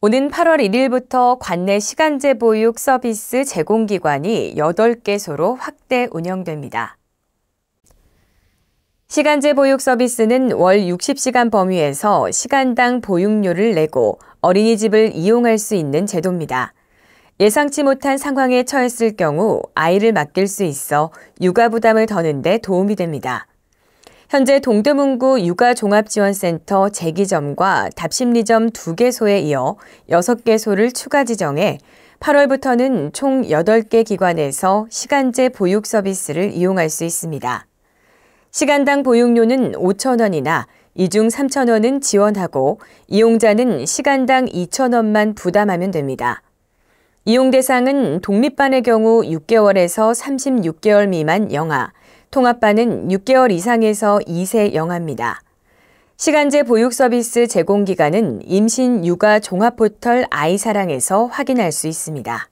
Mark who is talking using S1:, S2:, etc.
S1: 오는 8월 1일부터 관내 시간제 보육 서비스 제공기관이 8개소로 확대 운영됩니다. 시간제 보육 서비스는 월 60시간 범위에서 시간당 보육료를 내고 어린이집을 이용할 수 있는 제도입니다. 예상치 못한 상황에 처했을 경우 아이를 맡길 수 있어 육아 부담을 더는데 도움이 됩니다. 현재 동대문구 육아종합지원센터 재기점과 답심리점 2개소에 이어 6개소를 추가 지정해 8월부터는 총 8개 기관에서 시간제 보육 서비스를 이용할 수 있습니다. 시간당 보육료는 5,000원이나 이중 3,000원은 지원하고 이용자는 시간당 2,000원만 부담하면 됩니다. 이용 대상은 독립반의 경우 6개월에서 36개월 미만 영아, 통합반은 6개월 이상에서 2세 영아입니다. 시간제 보육 서비스 제공 기간은 임신 육아 종합 포털 아이사랑에서 확인할 수 있습니다.